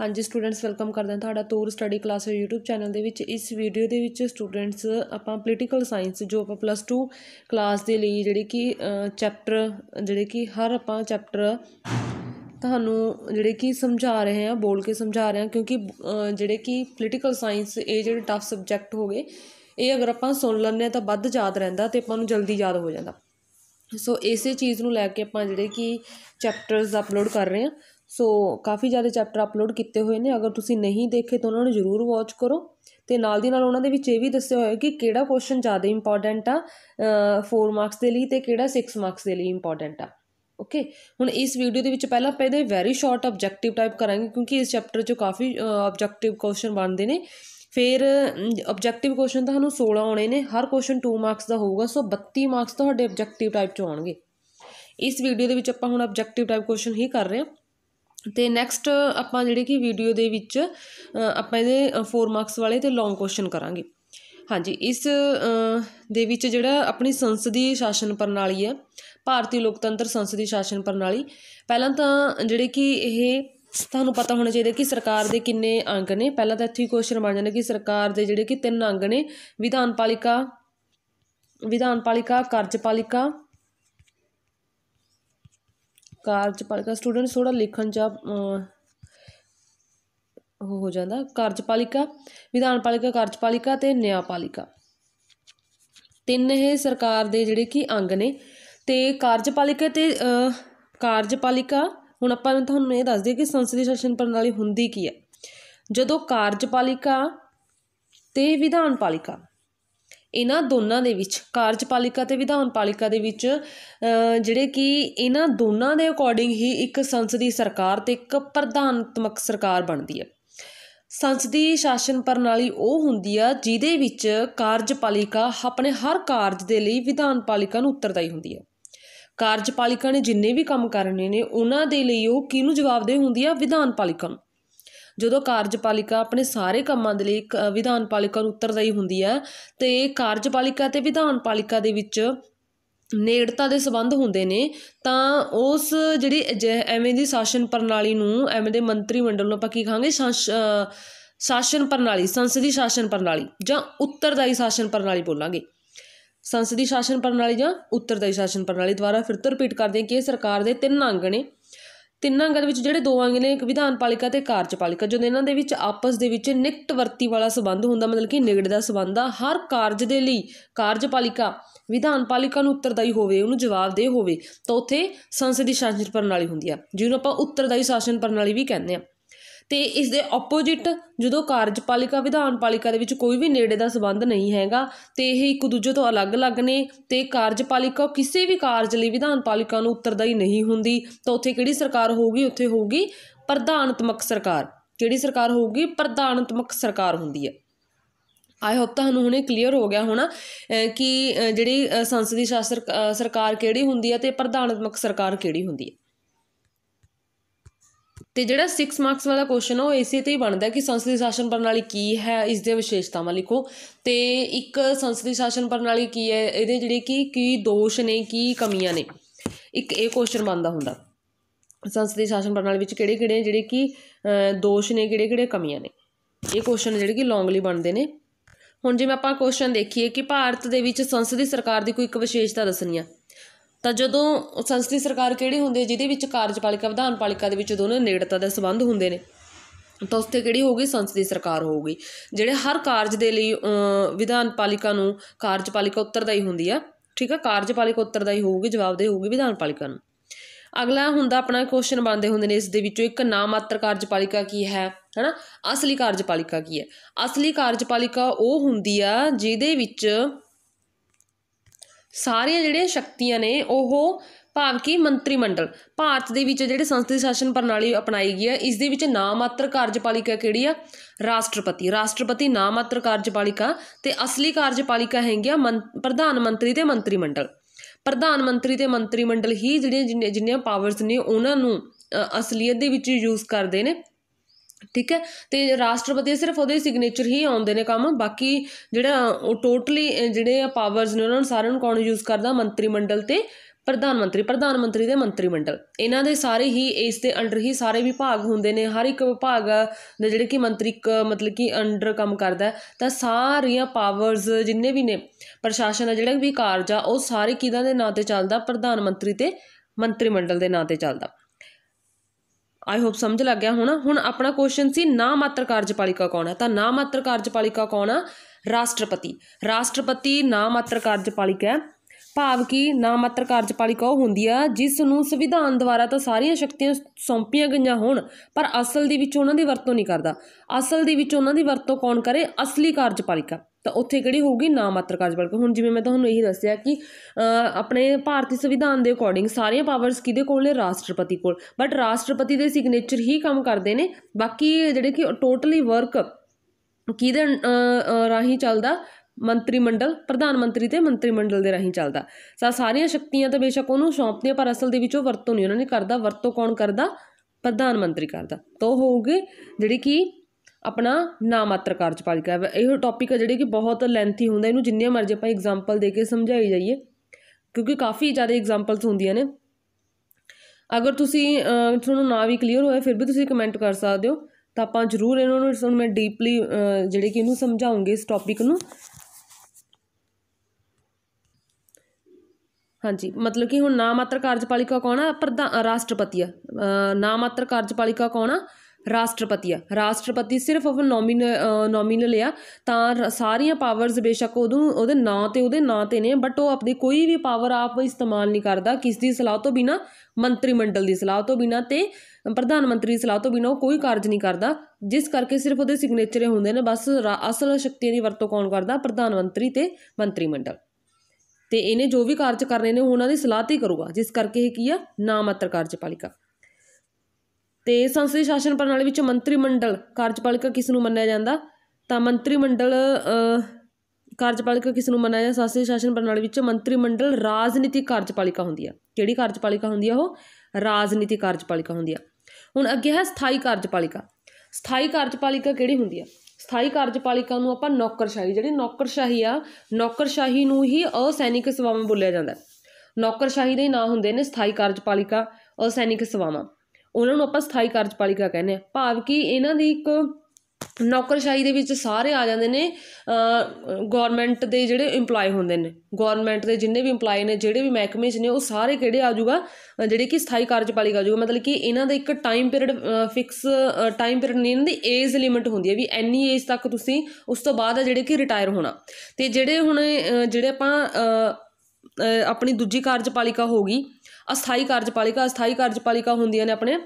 ਹਾਂਜੀ students welcome ਕਰਦੇ ਹਾਂ ਤੁਹਾਡਾ ਤੂਰ ਸਟੱਡੀ ਕਲਾਸ YouTube ਚੈਨਲ ਦੇ ਵਿੱਚ ਇਸ ਵੀਡੀਓ ਦੇ ਵਿੱਚ ਸਟੂਡੈਂਟਸ ਆਪਾਂ ਪੋਲੀਟੀਕਲ ਸਾਇੰਸ ਜੋ ਆਪਾਂ ਪਲੱਸ 2 ਕਲਾਸ ਦੇ ਲਈ ਜਿਹੜੇ ਕਿ ਚੈਪਟਰ ਜਿਹੜੇ ਕਿ ਹਰ ਆਪਾਂ ਚੈਪਟਰ ਤੁਹਾਨੂੰ ਜਿਹੜੇ ਕਿ ਸਮਝਾ ਰਹੇ ਹਾਂ ਬੋਲ ਕੇ ਸਮਝਾ ਰਹੇ ਹਾਂ ਕਿਉਂਕਿ ਜਿਹੜੇ ਕਿ ਪੋਲੀਟੀਕਲ ਸਾਇੰਸ ਇਹ ਜਿਹੜੇ ਟਫ ਸਬਜੈਕਟ ਹੋ ਗਏ ਇਹ ਅਗਰ ਆਪਾਂ ਸੁਣ ਲੈਂਦੇ ਤਾਂ ਵੱਧ ਯਾਦ ਰਹਿੰਦਾ ਤੇ ਆਪਾਂ ਨੂੰ ਜਲਦੀ ਯਾਦ ਹੋ ਜਾਂਦਾ ਸੋ ਇਸੇ ਚੀਜ਼ ਨੂੰ ਲੈ ਕੇ ਆਪਾਂ ਜਿਹੜੇ ਕਿ ਚੈਪਟਰਸ ਅਪਲੋਡ ਕਰ ਰਹੇ ਹਾਂ ਸੋ ਕਾਫੀ ਜ਼ਿਆਦਾ ਚੈਪਟਰ ਅਪਲੋਡ ਕੀਤੇ ਹੋਏ ਨੇ ਅਗਰ ਤੁਸੀਂ ਨਹੀਂ ਦੇਖੇ ਤਾਂ ਉਹਨਾਂ ਨੂੰ ਜ਼ਰੂਰ ਵਾਚ ਕਰੋ ਤੇ ਨਾਲ ਦੀ ਨਾਲ ਉਹਨਾਂ ਦੇ ਵਿੱਚ ਇਹ ਵੀ ਦੱਸਿਆ ਹੋਇਆ ਕਿ ਕਿਹੜਾ ਕੁਐਸਚਨ ਜ਼ਿਆਦਾ ਇੰਪੋਰਟੈਂਟ ਆ 4 ਮਾਰਕਸ ਦੇ ਲਈ ਤੇ ਕਿਹੜਾ 6 ਮਾਰਕਸ ਦੇ ਲਈ ਇੰਪੋਰਟੈਂਟ ਆ ਓਕੇ ਹੁਣ ਇਸ ਵੀਡੀਓ ਦੇ ਵਿੱਚ ਪਹਿਲਾਂ ਆਪਾਂ ਇਹਦੇ ਵੈਰੀ ਸ਼ਾਰਟ ਆਬਜੈਕਟਿਵ ਟਾਈਪ ਕਰਾਂਗੇ ਕਿਉਂਕਿ ਇਸ ਚੈਪਟਰ 'ਚ ਕਾਫੀ ਆਬਜੈਕਟਿਵ ਕੁਐਸਚਨ ਬਣਦੇ ਨੇ ਫਿਰ ਆਬਜੈਕਟਿਵ ਕੁਐਸਚਨ ਤੁਹਾਨੂੰ 16 ਆਉਣੇ ਨੇ ਹਰ ਕੁਐਸਚਨ 2 ਮਾਰਕਸ ਦਾ ਹੋਊਗਾ ਸੋ 32 ਮਾਰਕਸ ਤੁਹਾਡੇ ਆਬਜੈਕਟਿਵ ਟਾਈਪ 'ਚ ਆਉਣਗੇ ਇਸ ਵੀਡੀਓ ਦੇ ਵਿੱਚ ਆਪਾਂ ਹੁਣ ਆਬਜੈਕਟਿਵ ਟਾਈਪ ਕੁਐਸਚਨ ਹੀ ਕਰ ਰਹੇ ਹਾਂ ਤੇ ਨੈਕਸਟ ਆਪਾਂ ਜਿਹੜੇ ਕਿ ਵੀਡੀਓ ਦੇ ਵਿੱਚ ਆਪਾਂ ਇਹਦੇ 4 ਮਾਰਕਸ ਵਾਲੇ ਤੇ ਲੌਂਗ ਕੁਐਸਚਨ ਕਰਾਂਗੇ ਹਾਂਜੀ ਇਸ ਦੇ ਵਿੱਚ ਜਿਹੜਾ ਆਪਣੀ ਸੰਸਦੀ ਸ਼ਾਸਨ ਪ੍ਰਣਾਲੀ ਹੈ ਭਾਰਤੀ ਲੋਕਤੰਤਰ ਸੰਸਦੀ ਸ਼ਾਸਨ ਪ੍ਰਣਾਲੀ ਪਹਿਲਾਂ ਤਾਂ ਜਿਹੜੇ ਕਿ ਇਹ ਤੁਹਾਨੂੰ ਪਤਾ ਹੋਣਾ ਚਾਹੀਦਾ ਕਿ ਸਰਕਾਰ ਦੇ ਕਿੰਨੇ ਅੰਗ ਨੇ ਪਹਿਲਾਂ ਤਾਂ ਇੱਥੇ ਹੀ ਕੁਐਸਚਨ ਬਣ ਜਾਂਦਾ ਕਿ ਸਰਕਾਰ ਦੇ ਜਿਹੜੇ ਕਿ ਤਿੰਨ ਅੰਗ ਨੇ ਵਿਧਾਨਪਾਲਿਕਾ ਵਿਧਾਨਪਾਲਿਕਾ ਕਾਰਜਪਾਲਿਕਾ ਕਾਰਜ ਪਾਲਿਕਾ ਸਟੂਡੈਂਟਸ ਥੋੜਾ ਲਿਖਣ 'ਚ ਉਹ ਹੋ ਜਾਂਦਾ ਕਾਰਜ ਪਾਲਿਕਾ ਵਿਧਾਨ ਪਾਲਿਕਾ ਕਾਰਜ ਪਾਲਿਕਾ ਪਾਲਿਕਾ ਤਿੰਨ ਇਹ ਸਰਕਾਰ ਦੇ ਜਿਹੜੇ ਕਿ ਅੰਗ ਨੇ ਤੇ ਕਾਰਜ ਪਾਲਿਕਾ ਤੇ ਕਾਰਜ ਪਾਲਿਕਾ ਹੁਣ ਆਪਾਂ ਤੁਹਾਨੂੰ ਇਹ ਦੱਸ ਦਈਏ ਕਿ ਸੰਸਦੀ ਸ਼ਾਸਨ ਪ੍ਰਣਾਲੀ ਹੁੰਦੀ ਕੀ ਹੈ ਜਦੋਂ ਕਾਰਜ ਪਾਲਿਕਾ ਤੇ ਵਿਧਾਨ ਪਾਲਿਕਾ ਇਹਨਾਂ ਦੋਨਾਂ ਦੇ ਵਿੱਚ ਕਾਰਜਪਾਲਿਕਾ ਤੇ ਵਿਧਾਨ ਪਾਲਿਕਾ ਦੇ ਵਿੱਚ ਜਿਹੜੇ ਕਿ ਇਹਨਾਂ ਦੋਨਾਂ ਦੇ ਅਕੋਰਡਿੰਗ ਹੀ ਇੱਕ ਸੰਸਦੀ ਸਰਕਾਰ ਤੇ ਇੱਕ ਪ੍ਰਧਾਨਤਮਕ ਸਰਕਾਰ ਬਣਦੀ ਹੈ ਸੰਸਦੀ ਸ਼ਾਸਨ ਪ੍ਰਣਾਲੀ ਉਹ ਹੁੰਦੀ ਆ ਜਿਹਦੇ ਵਿੱਚ ਕਾਰਜਪਾਲਿਕਾ ਆਪਣੇ ਹਰ ਕਾਰਜ ਦੇ ਲਈ ਵਿਧਾਨ ਪਾਲਿਕਾ ਨੂੰ ਉੱਤਰਦਾਈ ਹੁੰਦੀ ਹੈ ਕਾਰਜਪਾਲਿਕਾ ਨੇ ਜਿੰਨੇ ਵੀ ਕੰਮ ਕਰਨੇ ਨੇ ਉਹਨਾਂ ਦੇ ਲਈ ਉਹ ਕਿਹਨੂੰ ਜਵਾਬਦੇਹ ਹੁੰਦੀ ਆ ਵਿਧਾਨ ਪਾਲਿਕਾ ਨੂੰ ਜਦੋਂ ਕਾਰਜਪਾਲਿਕਾ ਆਪਣੇ ਸਾਰੇ ਕੰਮਾਂ ਦੇ ਲਈ ਵਿਧਾਨ ਪਾਲਿਕਾ ਨੂੰ ਉੱਤਰਦਾਈ ਹੁੰਦੀ ਹੈ ਤੇ ਕਾਰਜਪਾਲਿਕਾ ਤੇ ਵਿਧਾਨ ਪਾਲਿਕਾ ਦੇ ਵਿੱਚ ਨੇੜਤਾ ਦੇ ਸਬੰਧ ਹੁੰਦੇ ਨੇ ਤਾਂ ਉਸ ਜਿਹੜੀ ਐਵੇਂ ਦੀ ਸ਼ਾਸਨ ਪ੍ਰਣਾਲੀ ਨੂੰ ਐਵੇਂ ਦੇ ਮੰਤਰੀ ਮੰਡਲ ਨੂੰ ਆਪਾਂ ਕੀ ਕਹਾਂਗੇ ਸ਼ਾਸਨ ਪ੍ਰਣਾਲੀ ਸੰਸਦੀ ਸ਼ਾਸਨ ਪ੍ਰਣਾਲੀ ਜਾਂ ਉੱਤਰਦਾਈ ਸ਼ਾਸਨ ਪ੍ਰਣਾਲੀ ਬੋਲਾਂਗੇ ਸੰਸਦੀ ਸ਼ਾਸਨ ਪ੍ਰਣਾਲੀ ਜਾਂ ਉੱਤਰਦਾਈ ਸ਼ਾਸਨ ਪ੍ਰਣਾਲੀ ਦੁਆਰਾ ਫਿਰ ਤੋਂ ਰਿਪੀਟ ਕਰਦੇ ਹਾਂ ਕਿ ਇਹ ਸਰਕਾਰ ਦੇ ਤਿੰਨ ਅੰਗ ਨੇ ਤਿੰਨਾਂ ਗੱਲ ਵਿੱਚ ਜਿਹੜੇ ਦੋ ਅੰਗ ਨੇ ਵਿਧਾਨ ਪਾਲਿਕਾ ਤੇ ਕਾਰਜਪਾਲਿਕਾ ਜਦੋਂ ਇਹਨਾਂ ਦੇ ਵਿੱਚ ਆਪਸ ਦੇ ਵਿੱਚ ਨਿਕਟ ਵਰਤੀ ਵਾਲਾ ਸਬੰਧ ਹੁੰਦਾ ਮਤਲਬ ਕਿ ਨਿਗੜ ਦਾ ਸਬੰਧ ਆ ਹਰ ਕਾਰਜ ਦੇ ਲਈ ਕਾਰਜਪਾਲਿਕਾ ਵਿਧਾਨ ਪਾਲਿਕਾ ਨੂੰ ਉੱਤਰਦਾਈ ਹੋਵੇ ਉਹਨੂੰ ਜਵਾਬਦੇਹ ਹੋਵੇ ਤਾਂ ਉੱਥੇ ਸੰਸਦੀ ਸ਼ਾਸਨ ਪ੍ਰਣਾਲੀ ਹੁੰਦੀ ਆ ਜਿਹਨੂੰ ਆਪਾਂ ਉੱਤਰਦਾਈ ਸ਼ਾਸਨ ਪ੍ਰਣਾਲੀ ਵੀ ਕਹਿੰਦੇ ਆ ਤੇ ਇਸ ਦੇ ਆਪੋਜਿਟ ਜਦੋਂ ਕਾਰਜਪਾਲਿਕਾ ਵਿਧਾਨ ਪਾਲਿਕਾ ਦੇ ਵਿੱਚ ਕੋਈ ਵੀ ਨੇੜੇ ਦਾ ਸਬੰਧ ਨਹੀਂ ਹੈਗਾ ਤੇ ਇਹ ਇੱਕ ਦੂਜੇ ਤੋਂ ਅਲੱਗ-ਅਲੱਗ ਨੇ ਤੇ ਕਾਰਜਪਾਲਿਕਾ ਕਿਸੇ ਵੀ ਕਾਰਜ ਲਈ ਵਿਧਾਨ ਪਾਲਿਕਾ ਨੂੰ ਉੱਤਰਦਾਈ ਨਹੀਂ ਹੁੰਦੀ ਤਾਂ ਉੱਥੇ ਕਿਹੜੀ ਸਰਕਾਰ ਹੋਊਗੀ ਉੱਥੇ ਹੋਊਗੀ ਪ੍ਰਧਾਨਤਮਕ ਸਰਕਾਰ ਕਿਹੜੀ ਸਰਕਾਰ ਹੋਊਗੀ ਪ੍ਰਧਾਨਤਮਕ ਸਰਕਾਰ ਹੁੰਦੀ ਹੈ ਆਈ ਹੋਪ ਤੁਹਾਨੂੰ ਹੁਣੇ ਕਲੀਅਰ ਹੋ ਗਿਆ ਹੋਣਾ ਕਿ ਜਿਹੜੀ ਸੰਸਦੀ ਸ਼ਾਸਤਰ ਸਰਕਾਰ ਕਿਹੜੀ ਹੁੰਦੀ ਹੈ ਤੇ ਪ੍ਰਧਾਨਤਮਕ ਸਰਕਾਰ ਕਿਹੜੀ ਹੁੰਦੀ ਹੈ ਤੇ ਜਿਹੜਾ 6 ਮਾਰਕਸ ਵਾਲਾ ਕੁਐਸਚਨ ਉਹ ਇਸੇ ਤੇ ਹੀ ਬਣਦਾ ਕਿ ਸੰਸਦੀ ਸ਼ਾਸਨ ਪ੍ਰਣਾਲੀ ਕੀ ਹੈ ਇਸ ਦੇ ਵਿਸ਼ੇਸ਼ਤਾਵਾਂ ਲਿਖੋ ਤੇ ਇੱਕ ਸੰਸਦੀ ਸ਼ਾਸਨ ਪ੍ਰਣਾਲੀ ਕੀ ਹੈ ਇਹਦੇ ਜਿਹੜੇ ਕੀ ਕੀ ਦੋਸ਼ ਨੇ ਕੀ ਕਮੀਆਂ ਨੇ ਇੱਕ ਇਹ ਕੁਐਸਚਨ ਬਣਦਾ ਹੁੰਦਾ ਸੰਸਦੀ ਸ਼ਾਸਨ ਪ੍ਰਣਾਲੀ ਵਿੱਚ ਕਿਹੜੇ-ਕਿਹੜੇ ਜਿਹੜੇ ਕੀ ਦੋਸ਼ ਨੇ ਕਿਹੜੇ-ਕਿਹੜੇ ਕਮੀਆਂ ਨੇ ਇਹ ਕੁਐਸਚਨ ਜਿਹੜੇ ਕੀ ਲੌਂਗਲੀ ਬਣਦੇ ਨੇ ਹੁਣ ਜਿਵੇਂ ਆਪਾਂ ਕੁਐਸਚਨ ਦੇਖੀਏ ਕਿ ਭਾਰਤ ਦੇ ਵਿੱਚ ਸੰਸਦੀ ਸਰਕਾਰ ਦੀ ਕੋਈ ਇੱਕ ਵਿਸ਼ੇਸ਼ਤਾ ਦੱਸਣੀ ਆ ਤਾਂ ਜਦੋਂ ਸੰਸਦੀ ਸਰਕਾਰ ਕਿਹੜੀ ਹੁੰਦੀ ਹੈ ਜਿਹਦੇ ਵਿੱਚ ਕਾਰਜਪਾਲਿਕਾ ਵਿਧਾਨ ਪਾਲਿਕਾ ਦੇ ਵਿੱਚ ਦੋਨੋਂ ਨੇੜਤਾ ਦਾ ਸੰਬੰਧ ਹੁੰਦੇ ਨੇ ਤਾਂ ਉੱਥੇ ਕਿਹੜੀ ਹੋਊਗੀ ਸੰਸਦੀ ਸਰਕਾਰ ਹੋਊਗੀ ਜਿਹੜੇ ਹਰ ਕਾਰਜ ਦੇ ਲਈ ਵਿਧਾਨ ਪਾਲਿਕਾ ਨੂੰ ਕਾਰਜਪਾਲਿਕਾ ਉੱਤਰਦਾਈ ਹੁੰਦੀ ਆ ਠੀਕ ਆ ਕਾਰਜਪਾਲਿਕਾ ਉੱਤਰਦਾਈ ਹੋਊਗੀ ਜਵਾਬਦੇਹ ਹੋਊਗੀ ਵਿਧਾਨ ਪਾਲਿਕਾ ਨੂੰ ਅਗਲਾ ਹੁੰਦਾ ਆਪਣਾ ਕੁਐਸਚਨ ਬਣਦੇ ਹੁੰਦੇ ਨੇ ਇਸ ਦੇ ਵਿੱਚੋਂ ਇੱਕ ਨਾਮਾਤਰ ਕਾਰਜਪਾਲਿਕਾ ਕੀ ਹੈ ਹਨਾ ਅਸਲੀ ਕਾਰਜਪਾਲਿਕਾ ਕੀ ਹੈ ਅਸਲੀ ਕਾਰਜਪਾਲਿਕਾ ਉਹ ਹੁੰਦੀ ਆ ਜਿਹਦੇ ਵਿੱਚ ਸਾਰੀਆਂ ਜਿਹੜੀਆਂ ਸ਼ਕਤੀਆਂ ਨੇ ਉਹ ਭਾਵ ਕਿ ਮੰਤਰੀ ਮੰਡਲ ਭਾਰਤ ਦੇ ਵਿੱਚ ਜਿਹੜੇ ਸੰਸਦੀ ਸ਼ਾਸਨ ਪ੍ਰਣਾਲੀ ਅਪਣਾਈ ਗਈ ਹੈ ਇਸ ਦੇ ਵਿੱਚ ਨਾ ਮਾਤਰ ਕਾਰਜਪਾਲਿਕਾ ਕਿਹੜੀ ਆ ਰਾਸ਼ਟਰਪਤੀ ਰਾਸ਼ਟਰਪਤੀ ਨਾ ਮਾਤਰ ਕਾਰਜਪਾਲਿਕਾ ਤੇ ਅਸਲੀ ਕਾਰਜਪਾਲਿਕਾ ਹੈਗੀ ਆ ਪ੍ਰਧਾਨ ਮੰਤਰੀ ਤੇ ਮੰਤਰੀ ਮੰਡਲ ਪ੍ਰਧਾਨ ਮੰਤਰੀ ਤੇ ਮੰਤਰੀ ਮੰਡਲ ਹੀ ਜਿਹੜੀਆਂ ਜਿੰਨੀਆਂ ਪਾਵਰਸ ਨੇ ਉਹਨਾਂ ਨੂੰ ਅਸਲੀਅਤ ਦੇ ਵਿੱਚ ਯੂਜ਼ ਕਰਦੇ ਨੇ ਠੀਕ ਹੈ ਤੇ ਰਾਸ਼ਟਰਪਤੀ ਸਿਰਫ ਉਹਦੇ ਸਿਗਨੇਚਰ ਹੀ ਆਉਂਦੇ ਨੇ ਕੰਮ ਬਾਕੀ ਜਿਹੜਾ ਉਹ ਟੋਟਲੀ ਜਿਹੜੇ ਆ ਪਾਵਰਸ ਨੇ ਉਹਨਾਂ ਨੂੰ ਸਾਰਿਆਂ ਨੂੰ ਕੌਣ ਯੂਜ਼ ਕਰਦਾ ਮੰਤਰੀ ਮੰਡਲ ਤੇ ਪ੍ਰਧਾਨ ਮੰਤਰੀ ਪ੍ਰਧਾਨ ਮੰਤਰੀ ਦੇ ਮੰਤਰੀ ਮੰਡਲ ਇਹਨਾਂ ਦੇ ਸਾਰੇ ਹੀ ਇਸ ਦੇ ਅੰਡਰ ਹੀ ਸਾਰੇ ਵਿਭਾਗ ਹੁੰਦੇ ਨੇ ਹਰ ਇੱਕ ਵਿਭਾਗ ਦੇ ਜਿਹੜੇ ਕਿ ਮੰਤਰੀ ਮਤਲਬ ਕਿ ਅੰਡਰ ਕੰਮ ਕਰਦਾ ਤਾਂ ਸਾਰੀਆਂ ਪਾਵਰਸ ਜਿੰਨੇ ਵੀ ਨੇ ਪ੍ਰਸ਼ਾਸਨ ਦਾ ਜਿਹੜਾ ਵੀ ਕਾਰਜ ਆ ਉਹ ਸਾਰੇ ਕਿਹਦਾ ਦੇ ਨਾਂ ਤੇ ਚੱਲਦਾ ਪ੍ਰਧਾਨ ਮੰਤਰੀ ਤੇ ਮੰਤਰੀ ਮੰਡਲ ਦੇ ਨਾਂ ਤੇ ਚੱਲਦਾ ਆਈ ਹੋਪ ਸਮਝ ਲੱਗ ਗਿਆ ਹੋਣਾ ਹੁਣ ਆਪਣਾ ਕੁਐਸਚਨ ਸੀ ਨਾ ਮਾਤਰ ਕਾਰਜਪਾਲਿਕਾ ਕੌਣ ਹੈ ਤਾਂ ਨਾ ਮਾਤਰ ਕਾਰਜਪਾਲਿਕਾ ਕੌਣ ਆ ਰਾਸ਼ਟਰਪਤੀ ਰਾਸ਼ਟਰਪਤੀ ਨਾ ਮਾਤਰ ਕਾਰਜਪਾਲਿਕਾ ਹੈ ਭਾਵ ਕਿ ਨਾਮਾਤਰ ਕਾਰਜਪਾਲਿਕਾ ਉਹ ਹੁੰਦੀ ਆ ਜਿਸ ਨੂੰ ਸੰਵਿਧਾਨ ਦੁਆਰਾ ਤਾਂ ਸਾਰੀਆਂ ਸ਼ਕਤੀਆਂ ਸੌਂਪੀਆਂ ਗਈਆਂ ਹੋਣ ਪਰ ਅਸਲ ਦੇ ਵਿੱਚ ਉਹਨਾਂ ਦੀ ਵਰਤੋਂ ਨਹੀਂ ਕਰਦਾ ਅਸਲ ਦੇ ਵਿੱਚ ਉਹਨਾਂ ਦੀ ਵਰਤੋਂ ਕੌਣ ਕਰੇ ਅਸਲੀ ਕਾਰਜਪਾਲਿਕਾ ਤਾਂ ਉੱਥੇ ਕਿਹੜੀ ਹੋਊਗੀ ਨਾਮਾਤਰ ਕਾਰਜਪਾਲਿਕਾ ਹੁਣ ਜਿਵੇਂ ਮੈਂ ਤੁਹਾਨੂੰ ਇਹੀ ਦੱਸਿਆ ਕਿ ਆਪਣੇ ਭਾਰਤੀ ਸੰਵਿਧਾਨ ਦੇ ਅਕੋਰਡਿੰਗ ਸਾਰੀਆਂ ਪਾਵਰਸ ਕਿਹਦੇ ਕੋਲ ਨੇ ਰਾਸ਼ਟਰਪਤੀ ਕੋਲ ਬਟ ਰਾਸ਼ਟਰਪਤੀ ਦੇ ਸਿਗਨੇਚਰ ਹੀ ਕੰਮ ਕਰਦੇ ਨੇ ਬਾਕੀ ਜਿਹੜੇ ਕਿ ਟੋਟਲੀ ਵਰਕ ਕਿਹਦੇ ਰਾਹੀਂ ਚੱਲਦਾ ਮੰਤਰੀ ਮੰਡਲ ਪ੍ਰਧਾਨ ਮੰਤਰੀ ਤੇ ਮੰਤਰੀ ਮੰਡਲ ਦੇ ਰਾਹੀਂ ਚੱਲਦਾ ਸਾ ਸਾਰੀਆਂ ਸ਼ਕਤੀਆਂ ਤਾਂ ਬੇਸ਼ੱਕ ਉਹਨੂੰ ਸੌਂਪਦੀਆਂ ਪਰ ਅਸਲ ਦੇ ਵਿੱਚ ਉਹ ਵਰਤੋਂ ਨਹੀਂ ਉਹਨਾਂ ਨੇ ਕਰਦਾ ਵਰਤੋਂ ਕੌਣ ਕਰਦਾ ਪ੍ਰਧਾਨ ਮੰਤਰੀ ਕਰਦਾ ਤੋਂ ਹੋਊਗੇ ਹੋਊਗੀ ਜਿਹੜੀ ਕਿ ਆਪਣਾ ਨਾਮਾਤਰ ਕਾਰਜਪਾਲਿਕਾ ਇਹ ਟੌਪਿਕ ਹੈ ਜਿਹੜੇ ਕਿ ਬਹੁਤ ਲੈਂਥੀ ਹੁੰਦਾ ਇਹਨੂੰ ਜਿੰਨੀਆਂ ਮਰਜ਼ੀ ਆਪਾਂ ਐਗਜ਼ਾਮਪਲ ਦੇ ਕੇ ਸਮਝਾਈ ਜਾਈਏ ਕਿਉਂਕਿ ਕਾਫੀ ਜ਼ਿਆਦਾ ਐਗਜ਼ਾਮਪਲਸ ਹੁੰਦੀਆਂ ਨੇ ਅਗਰ ਤੁਸੀਂ ਤੁਹਾਨੂੰ ਨਾ ਵੀ ਕਲੀਅਰ ਹੋਇਆ ਫਿਰ ਵੀ ਤੁਸੀਂ ਕਮੈਂਟ ਕਰ ਸਕਦੇ ਹੋ ਤਾਂ ਆਪਾਂ ਜ਼ਰੂਰ ਇਹਨਾਂ ਨੂੰ ਮੈਂ ਡੀਪਲੀ ਜਿਹੜੇ ਕਿ ਇਹਨੂੰ ਸਮਝਾਉਂਗੇ ਇਸ ਟੌਪਿਕ ਨੂੰ ਹਾਂਜੀ ਮਤਲਬ ਕਿ ਹੁਣ ਨਾ ਮਾਤਰ ਕਾਰਜਪਾਲਿਕਾ ਕੌਣ ਆ ਪ੍ਰਧਾਨ ਰਾਸ਼ਟਰਪਤੀ ਆ ਨਾ ਮਾਤਰ ਕਾਰਜਪਾਲਿਕਾ ਕੌਣ ਆ ਰਾਸ਼ਟਰਪਤੀ ਆ ਰਾਸ਼ਟਰਪਤੀ ਸਿਰਫ ਉਹ ਨੋਮੀਨਲ ਨੋਮੀਨਲ ਆ ਤਾਂ ਸਾਰੀਆਂ ਪਾਵਰਸ ਬੇਸ਼ੱਕ ਉਹਦੋਂ ਉਹਦੇ ਨਾਂ ਤੇ ਉਹਦੇ ਨਾਂ ਤੇ ਨੇ ਬਟ ਉਹ ਆਪਣੀ ਕੋਈ ਵੀ ਪਾਵਰ ਆਪ ਇਸਤੇਮਾਲ ਨਹੀਂ ਕਰਦਾ ਕਿਸ ਦੀ ਸਲਾਹ ਤੋਂ ਬਿਨਾ ਮੰਤਰੀ ਮੰਡਲ ਦੀ ਸਲਾਹ ਤੋਂ ਬਿਨਾ ਤੇ ਪ੍ਰਧਾਨ ਮੰਤਰੀ ਦੀ ਸਲਾਹ ਤੋਂ ਬਿਨਾ ਉਹ ਕੋਈ ਕਾਰਜ ਨਹੀਂ ਕਰਦਾ ਜਿਸ ਕਰਕੇ ਸਿਰਫ ਉਹਦੇ ਸਿਗਨੇਚਰ ਹੁੰਦੇ ਨੇ ਬਸ ਅਸਲ ਸ਼ਕਤੀਆਂ ਦੀ ਵਰਤੋਂ ਕੌਣ ਕਰਦਾ ਪ੍ਰਧਾਨ ਮੰਤਰੀ ਤੇ ਮੰਤਰੀ ਮੰਡਲ ਤੇ ਇਹਨੇ ਜੋ ਵੀ ਕਾਰਜ ਕਰਨੇ ਨੇ ਉਹਨਾਂ ਦੀ ਸਲਾਹ ਤੇ ਕਰੂਗਾ ਜਿਸ ਕਰਕੇ ਇਹ ਕੀ ਆ ਮਾਤਰ ਕਾਰਜਪਾਲਿਕਾ ਤੇ ਸੰਸਦੀ ਸ਼ਾਸਨ ਪ੍ਰਣਾਲੀ ਵਿੱਚ ਮੰਤਰੀ ਮੰਡਲ ਕਾਰਜਪਾਲਿਕਾ ਕਿਸ ਨੂੰ ਮੰਨਿਆ ਜਾਂਦਾ ਤਾਂ ਮੰਤਰੀ ਮੰਡਲ ਕਾਰਜਪਾਲਿਕਾ ਕਿਸ ਨੂੰ ਮੰਨਿਆ ਜਾਂਦਾ ਸੰਸਦੀ ਸ਼ਾਸਨ ਪ੍ਰਣਾਲੀ ਵਿੱਚ ਮੰਤਰੀ ਮੰਡਲ ਰਾਜਨੀਤਿਕ ਕਾਰਜਪਾਲਿਕਾ ਹੁੰਦੀ ਆ ਕਿਹੜੀ ਕਾਰਜਪਾਲਿਕਾ ਹੁੰਦੀ ਆ ਉਹ ਰਾਜਨੀਤਿਕ ਕਾਰਜਪਾਲਿਕਾ ਹੁੰਦੀ ਆ ਹੁਣ ਅੱਗੇ ਹੈ ਸਥਾਈ ਕਾਰਜਪਾਲਿਕਾ ਸਥਾਈ ਕਾਰਜਪਾਲਿਕਾ ਕਿਹੜੀ ਹੁੰਦੀ ਆ ਸਥਾਈ ਕਾਰਜਪਾਲਿਕਾ ਨੂੰ ਆਪਾਂ ਨੌਕਰਸ਼ਾਹੀ ਜਿਹੜੀ ਨੌਕਰਸ਼ਾਹੀ ਆ ਨੌਕਰਸ਼ਾਹੀ ਨੂੰ ਹੀ ਅਸੈਨਿਕ ਸੇਵਾਵਾਂ ਬੋਲਿਆ ਜਾਂਦਾ ਨੌਕਰਸ਼ਾਹੀ ਦੇ ਨਾਂ ਹੁੰਦੇ ਨੇ ਸਥਾਈ ਕਾਰਜਪਾਲਿਕਾ ਅਸੈਨਿਕ ਸੇਵਾਵਾਂ ਉਹਨਾਂ ਨੂੰ ਆਪਾਂ ਸਥਾਈ ਕਾਰਜਪਾਲਿਕਾ ਕਹਿੰਦੇ ਆ ਭਾਵ ਕਿ ਇਹਨਾਂ ਦੀ ਇੱਕ ਨੌਕਰਸ਼ਾਹੀ ਦੇ ਵਿੱਚ ਸਾਰੇ ਆ ਜਾਂਦੇ ਨੇ ਗਵਰਨਮੈਂਟ ਦੇ ਜਿਹੜੇ ਇੰਪਲਾਈ ਹੁੰਦੇ ਨੇ ਗਵਰਨਮੈਂਟ ਦੇ ਜਿੰਨੇ ਵੀ ਇੰਪਲਾਈ ਨੇ ਜਿਹੜੇ ਵੀ ਮਹਿਕਮੇ 'ਚ ਨੇ ਉਹ ਸਾਰੇ ਕਿਹੜੇ ਆ ਜਾਊਗਾ ਜਿਹੜੇ ਕਿ ਸਥਾਈ ਕਾਰਜਪਾਲਿਕਾ ਆ ਜਾਊਗਾ ਮਤਲਬ ਕਿ ਇਹਨਾਂ ਦਾ ਇੱਕ time period fix time period ਨਹੀਂ ਇਹਨਾਂ ਦੀ ਏਜ ਲਿਮਿਟ ਹੁੰਦੀ ਹੈ ਵੀ ਐਨੀ ਏਜ ਤੱਕ ਤੁਸੀਂ ਉਸ ਤੋਂ ਬਾਅਦ ਆ ਜਿਹੜੇ ਕਿ ਰਿਟਾਇਰ ਹੋਣਾ ਤੇ ਜਿਹੜੇ ਹੁਣ ਜਿਹੜੇ ਆਪਾਂ ਆਪਣੀ ਦੂਜੀ ਕਾਰਜਪਾਲਿਕਾ ਹੋ ਗਈ ਅਸਥਾਈ ਕਾਰਜਪਾਲਿਕਾ ਅਸਥਾਈ ਕਾਰਜਪਾਲਿਕਾ ਹੁੰਦੀਆਂ ਨੇ ਆਪਣੇ